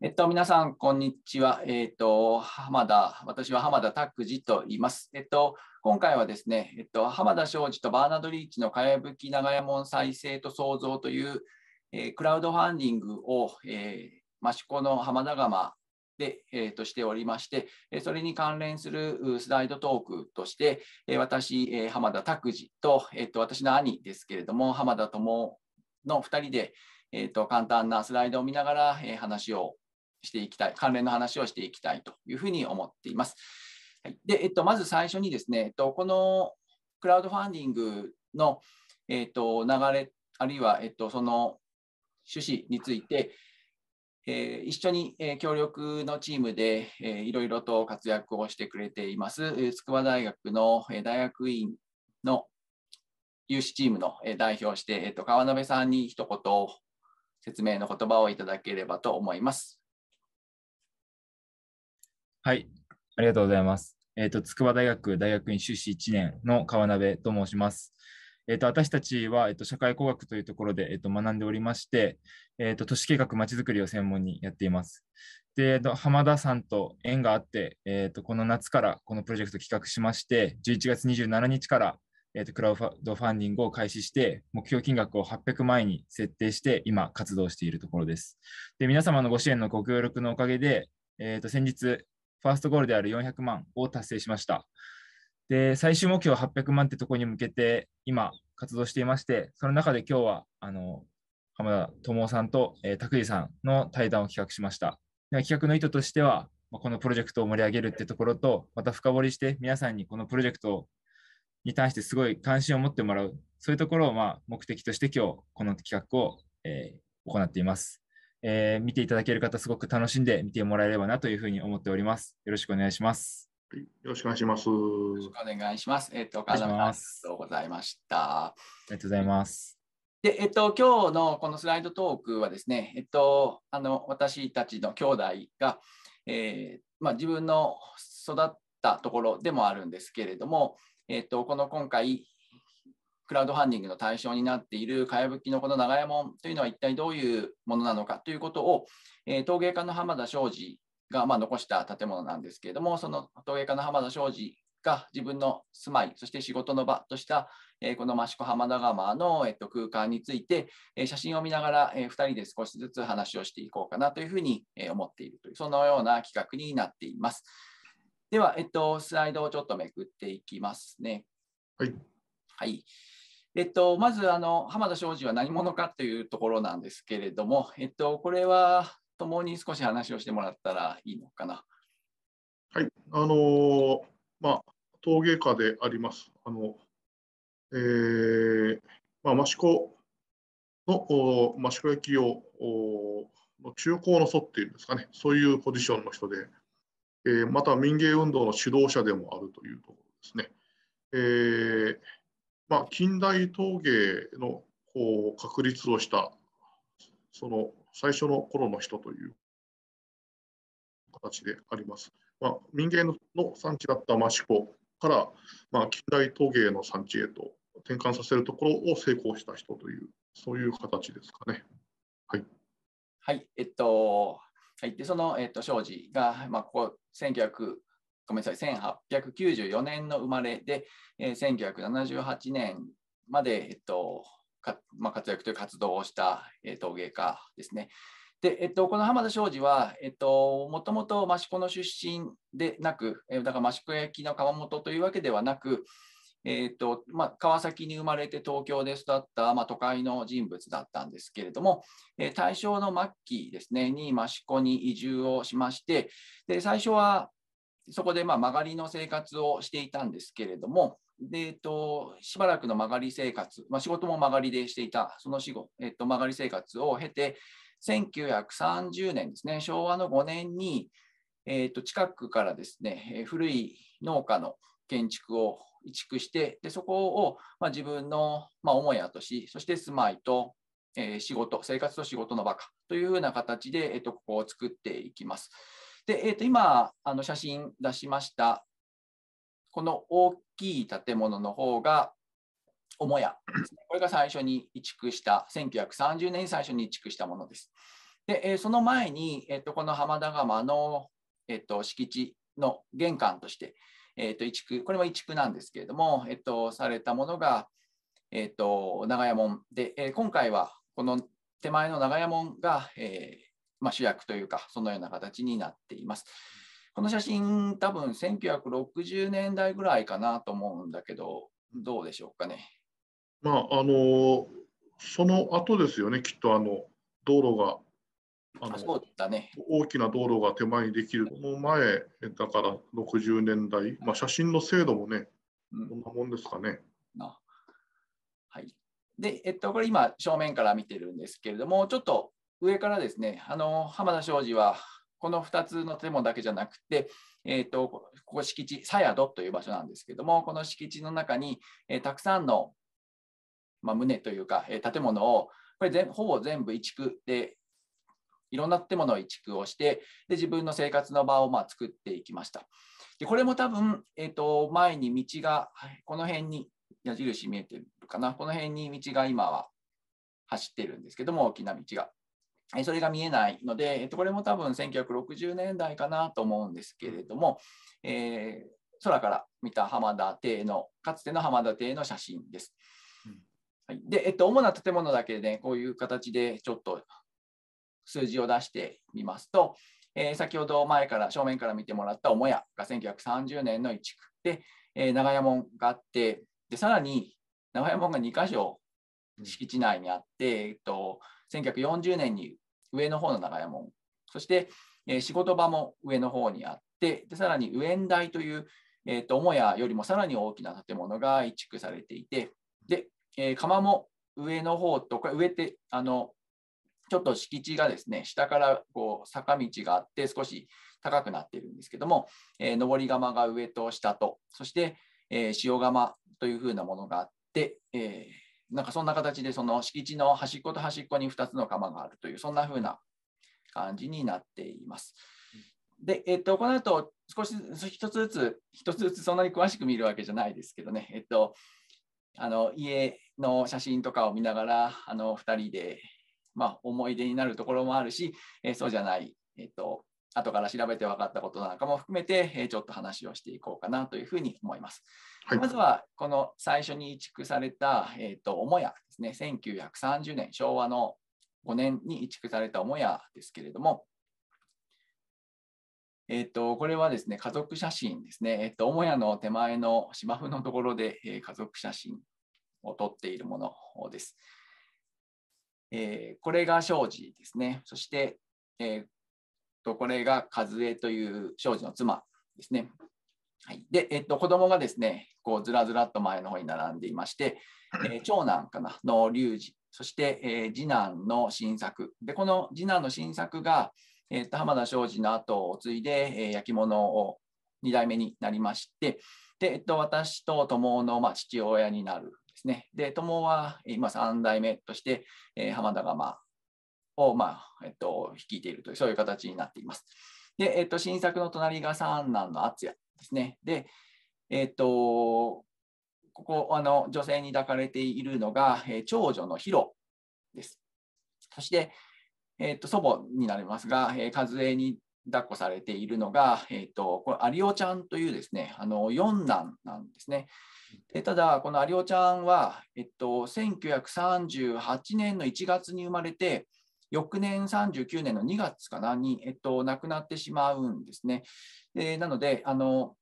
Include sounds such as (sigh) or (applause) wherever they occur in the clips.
えっと、皆さん、こんにちは。えっと、浜田、私は浜田拓司と言います。えっと、今回はですね、えっと、浜田庄司とバーナード・リーチのかやぶき長屋門再生と創造という、えー、クラウドファンディングを、えー、益子の浜田釜で、えー、としておりまして、それに関連するスライドトークとして、私、え浜田拓司と、えっと、私の兄ですけれども、浜田智の2人で、えーと、と簡単なスライドを見ながら、えー、話をしていきたい、関連の話をしていきたいというふうに思っています。はい、で、えっと、まず最初にですね、えっと、このクラウドファンディングの、えっと、流れ、あるいは、えっと、その趣旨について、えー、一緒に、えー、協力のチームで、えー、いろいろと活躍をしてくれています、えー、筑波大学の、えー、大学院の有志チームの、えー、代表して、えーと、と川辺さんに一言説明の言葉をいただければと思います。はい、ありがとうございます。えっ、ー、と、筑波大学大学院修士1年の川鍋と申します。えーと、私たちは、えーと、社会工学というところで、えーと、学んでおりまして、えー、と都市計画まちづくりを専門にやっています。で、えー、と浜田さんと縁があって、えー、とこの夏からこのプロジェクト企画しまして、11月27日から、えー、とクラウドファンディングを開始して、目標金額を800万円に設定して、今活動しているところです。で、皆様のご支援のご協力のおかげで、えー、と先日、ファーストゴールである400万を達成しました。で、最終目標800万ってとこに向けて、今、活動していまして、その中で今日は、あの、浜田智さんと、えー、拓司さんの対談を企画しました。で企画の意図としては、まあ、このプロジェクトを盛り上げるってところと、また深掘りして皆さんにこのプロジェクトに対してすごい関心を持ってもらう、そういうところをまあ目的として今日この企画を、えー、行っています。えー、見ていただける方、すごく楽しんで見てもらえればなというふうに思っております。よろしくお願いします。よろしくお願いします。よろしくお願いします。えっ、と、岡田さん、ありがとうございました。ありがとうございます。で、えっと、今日のこのスライドトークはですね、えっと、あの私たちの兄弟が、えー、まあ、自分の育ったところでもあるんですけれども、えっと、この今回、クラウドファンディングの対象になっているかやぶきのこの長屋門というのは一体どういうものなのかということを、えー、陶芸家の浜田庄司がま残した建物なんですけれどもその陶芸家の浜田庄司が自分の住まいそして仕事の場とした、えー、この益子浜田川の、えっと、空間について、えー、写真を見ながら、え2人で少しずつ話をしていこうかなというふうに、え思っているというそのような企画になっています。では、えっと、スライドをちょっとめくっていきますね。はい、はいえっと、まずあの浜田庄司は何者かというところなんですけれども、えっと、これは共に少し話をしてもらったらいいのかな。はい、あのまあ、陶芸家であります。あのえー、まあ、益子の益子焼をの中高の祖っていうんですかね、そういうポジションの人で、えー、また民芸運動の指導者でもあるというところですね。えーまあ、近代陶芸のこう確立をしたその最初の頃の人という形であります。まあ、民芸の産地だった益子から、まあ、近代陶芸の産地へと転換させるところを成功した人というそういう形ですかね。はい、はいえっとはい、でその、えっと、庄司が、まあ、ここごめんなさい、1894年の生まれで、えー、1978年まで、えっとまあ、活躍という活動をした、えー、陶芸家ですね。で、えっと、この浜田庄司は、えっと、もともと益子の出身でなく、えだから益子焼の窯元というわけではなく、えーとまあ、川崎に生まれて東京で育った、まあ、都会の人物だったんですけれども、えー、大正の末期ですねに益子に移住をしましてで最初はそこでまあ曲がりの生活をしていたんですけれども、でえっと、しばらくの曲がり生活、まあ、仕事も曲がりでしていた、その死後、えっと、曲がり生活を経て、1930年ですね、昭和の5年に、えっと、近くからですね、古い農家の建築を移築して、でそこを、まあ、自分の、まあ、母屋とし、そして住まいと、えー、仕事、生活と仕事の場かというふうな形で、えっと、ここを作っていきます。で、えー、と今あの写真出しましたこの大きい建物の方が母屋ですね。これが最初に移築した1930年に最初に移築したものです。で、えー、その前に、えー、とこの浜田窯の、えー、と敷地の玄関として、えー、と移築これも移築なんですけれども、えー、とされたものが、えー、と長屋門で、えー、今回はこの手前の長屋門が、えー、まあ、主役というか、そのような形になっています。この写真、多分1960年代ぐらいかなと思うんだけど、どうでしょうかね。まあ、あのその後ですよね、きっとあの道路があそうね、大きな道路が手前にできる、その前だから60年代、まあ、写真の精度もね、うん、んなもんですかね。はい、で、えっと、これ今、正面から見てるんですけれども、ちょっと上からですね、あの浜田庄司は、この2つの建物だけじゃなくて、えーと、ここ敷地、さやどという場所なんですけども、この敷地の中に、えー、たくさんの、まあ、棟というか、えー、建物を、これ全ほぼ全部移築で、いろんな建物を移築をして、で自分の生活の場をまあ作っていきました。でこれも多分、えーと、前に道が、この辺に矢印見えてるかな、この辺に道が今は走ってるんですけども、大きな道が。それが見えないので、えっと、これも多分1960年代かなと思うんですけれども、えー、空から見た浜田邸の、かつての浜田邸の写真です。はい、で、えっと、主な建物だけで、ね、こういう形でちょっと数字を出してみますと、えー、先ほど前から正面から見てもらった母屋が1930年の1区で、えー、長屋門があってでさらに長屋門が2箇所敷地内にあって、えっと1940年に上の方の長屋門、そして、え仕事場も上の方にあって、でさらに上園台という、えーと、母屋よりもさらに大きな建物が移築されていて、で、えー、釜も上の方とか、上って、あの、ちょっと敷地がですね、下からこう坂道があって少し高くなっているんですけども、えー、上り釜が上と下と、そして、えー、塩釜というふうなものがあって、えー、なんかそんな形でその敷地の端っこと端っこに2つの窯があるというそんな風な感じになっています。で、えっと、この後少し一つずつ一つずつそんなに詳しく見るわけじゃないですけどね、えっと、あの家の写真とかを見ながらあの2人で、まあ、思い出になるところもあるし、えそうじゃない、えっと、後から調べて分かったことなんかも含めて、えー、ちょっと話をしていこうかなというふうに思います。はい、まずは、この最初に移築された、えーと、母屋ですね、1930年、昭和の5年に移築された母屋ですけれども、えっと、これはですね、家族写真ですね。えっと、母屋の手前の芝生のところで、えー、家族写真を撮っているものです。えー、これが庄司ですね。そして、えー、と、これが和江という少女の妻ですね。はい、で、えっと、子供がですね、こうずらずらっと前の方に並んでいまして、えー、長男かなの隆二、そして、えー、次男の新作。で、この次男の新作が、えー、と浜田庄司の後を継いで、えー、焼き物を2代目になりまして、で、えっと、私と友の、まあ、父親になるんですね。で、友は今3代目として、えー、浜田が、まあ、を、まあえっと、率いているという、そういう形になっています。で、えっと、新作の隣が三男の敦也ですね。で、えっと、ここあの、女性に抱かれているのが、え長女のヒロです。そして、えっと、祖母になりますが、えー、和江に抱っこされているのが、えっと、これ有尾ちゃんというですねあの四男なんですね。でただ、この有尾ちゃんは、えっと、1938年の1月に生まれて、翌年39年の2月かなに、えっと、亡くなってしまうんですね。でなのであの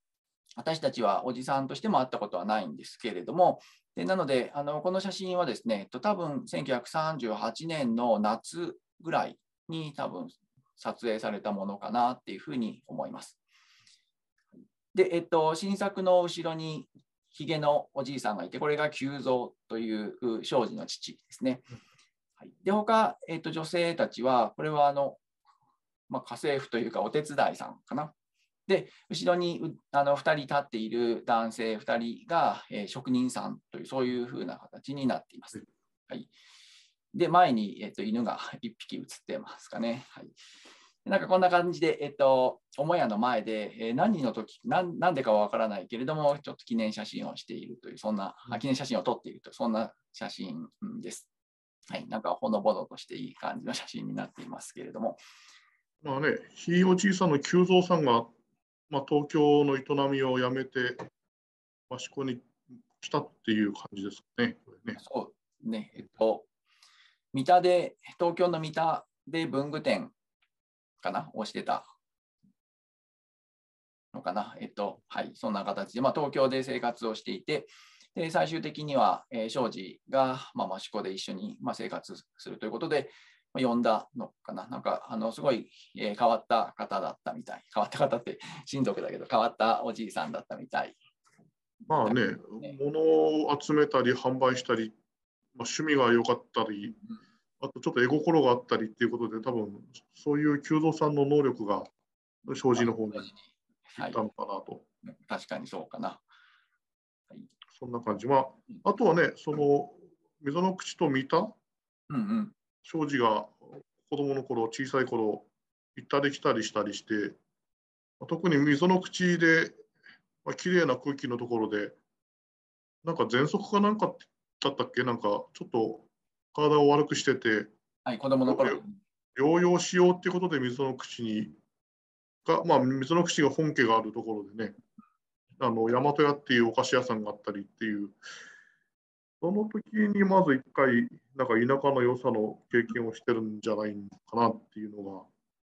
私たちはおじさんとしても会ったことはないんですけれども、でなのであの、この写真はですね、と、多分1938年の夏ぐらいに多分撮影されたものかなっていうふうに思います。で、えっと、新作の後ろにひげのおじいさんがいて、これが久蔵という庄司の父ですね。はい、で、他、えっ、ー、と、女性たちは、これはあの、まあ、家政婦というかお手伝いさんかな。で、後ろにあの2人立っている男性2人が、えー、職人さんという、そういうふうな形になっています。はい、で、前に、えーと、犬が1匹映ってますかね。はい、なんかこんな感じで、えっ、と、母屋の前で、えー、何の時なんなんでかはわからないけれども、ちょっと記念写真をしているという、そんな、記念写真を撮っているという、そんな写真です。はい、なんかほのぼのとしていい感じの写真になっていますけれども。まあね、ひいおじいさんの久蔵さんが、まあ、東京の営みをやめて、益子に来たっていう感じですかね。これねそうね、えっと、三田で、東京の三田で文具店かな、をしてたのかな、えっと、はい、そんな形で、まあ、東京で生活をしていて、で最終的には、えー、庄司が、まあ、益子で一緒に、まあ、生活するということで、まあ、呼んだのかな。なんか、あのすごい、えー、変わった方だったみたい。変わった方って親 (laughs) 族だけど、変わったおじいさんだったみたい。まあね、ね物を集めたり、販売したり、まあ、趣味が良かったり、うん、あとちょっと絵心があったりっていうことで、多分そういう久蔵さんの能力が庄司の方にいったのかなと、はい。確かにそうかな。はいそんな感じ。まあ、あとはね、その、溝の口と見た、うんうん、庄司が子供の頃、小さい頃、行ったり来たりしたりして、特に溝の口で、まあ綺麗な空気のところで、なんか喘息かなんかだったっけなんか、ちょっと体を悪くしてて、はい、子供の頃療養しようっていうことで、溝の口にが、まあ、溝の口が本家があるところでね、あの大和屋っていうお菓子屋さんがあったりっていうその時にまず一回なんか田舎の良さの経験をしてるんじゃないのかなっていうのが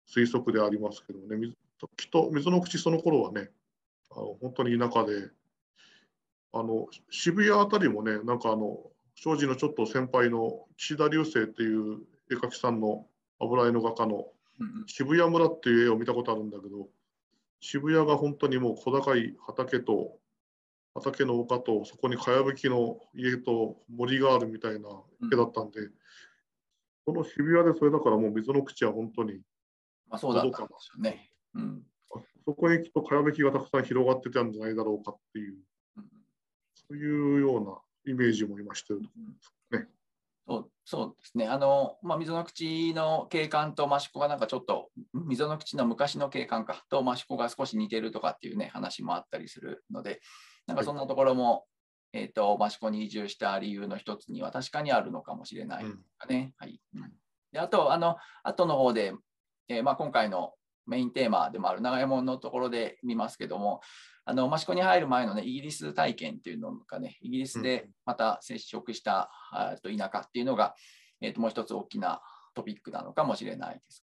推測でありますけどねきっと水の口その頃はねあの本当に田舎であの渋谷あたりもねなんかあの庄司のちょっと先輩の岸田流星っていう絵描きさんの油絵の画家の渋谷村っていう絵を見たことあるんだけど、渋谷が本当にもう小高い畑と畑の丘とそこにかやぶきの家と森があるみたいな家だったんで、うん、その渋谷でそれだからもう水の口は本当にまあそうだったんですよね、うん、そこへきっとかやぶきがたくさん広がってたんじゃないだろうかっていう、うん、そういうようなイメージも今してると思うんですね。そうそうですね、あの、まあ、溝の口の景観と益子がなんかちょっと、溝の口の昔の景観かと益子が少し似てるとかっていうね、話もあったりするので、なんかそんなところも、はい、えっ、ー、と、益子に移住した理由の一つには確かにあるのかもしれないかね。うん、はい、であと、あの、後の方で、えー、まあ、今回のメインテーマでもある長屋門のところで見ますけども、あの益子に入る前の、ね、イギリス体験というのがね、イギリスでまた接触した、うん、と田舎っていうのが、えー、ともう一つ大きなトピックなのかもしれないです。